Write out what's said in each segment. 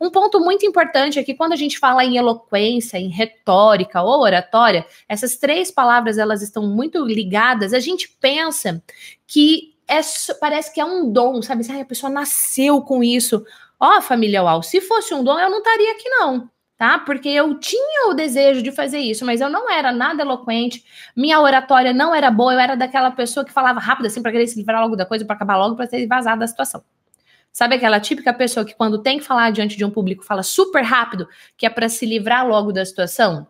Um ponto muito importante é que quando a gente fala em eloquência, em retórica ou oratória, essas três palavras elas estão muito ligadas. A gente pensa que é, parece que é um dom, sabe? Ah, a pessoa nasceu com isso. Ó, oh, família Uau, se fosse um dom, eu não estaria aqui, não tá? Porque eu tinha o desejo de fazer isso, mas eu não era nada eloquente, minha oratória não era boa, eu era daquela pessoa que falava rápido assim para querer se livrar logo da coisa, para acabar logo, para ser vazada da situação. Sabe aquela típica pessoa que, quando tem que falar diante de um público, fala super rápido, que é para se livrar logo da situação?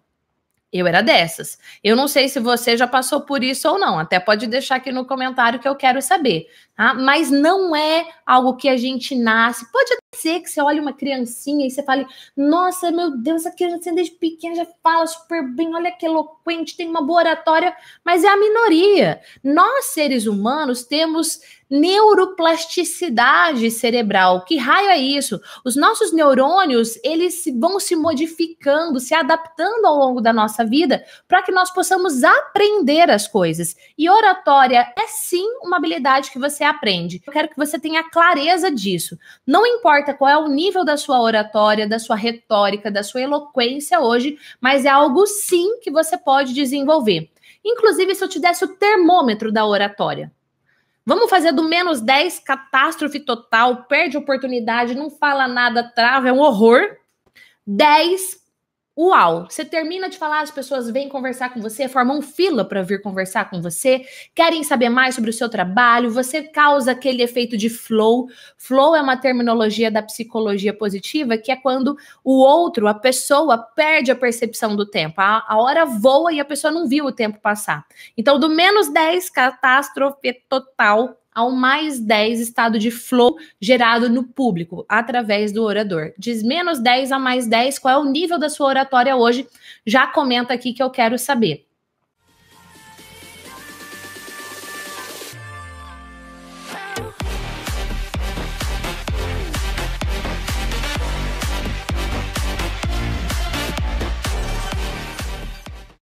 Eu era dessas. Eu não sei se você já passou por isso ou não. Até pode deixar aqui no comentário que eu quero saber. Tá? Mas não é algo que a gente nasce. Pode ser que você olhe uma criancinha e você fale, nossa, meu Deus, essa já desde pequena já fala super bem, olha que eloquente, tem uma boa oratória, mas é a minoria. Nós, seres humanos, temos neuroplasticidade cerebral. Que raio é isso? Os nossos neurônios, eles vão se modificando, se adaptando ao longo da nossa vida para que nós possamos aprender as coisas. E oratória é sim uma habilidade que você aprende. Eu quero que você tenha clareza disso. Não importa importa qual é o nível da sua oratória, da sua retórica, da sua eloquência hoje, mas é algo sim que você pode desenvolver. Inclusive, se eu te desse o termômetro da oratória, Vamos fazer do menos 10, catástrofe total, perde oportunidade, não fala nada, trava, é um horror. 10 Uau! Você termina de falar, as pessoas vêm conversar com você, formam fila para vir conversar com você, querem saber mais sobre o seu trabalho, você causa aquele efeito de flow. Flow é uma terminologia da psicologia positiva, que é quando o outro, a pessoa, perde a percepção do tempo. A, a hora voa e a pessoa não viu o tempo passar. Então, do menos 10, catástrofe total, ao mais 10 estado de flow gerado no público, através do orador. Diz menos 10 a mais 10, qual é o nível da sua oratória hoje? Já comenta aqui que eu quero saber.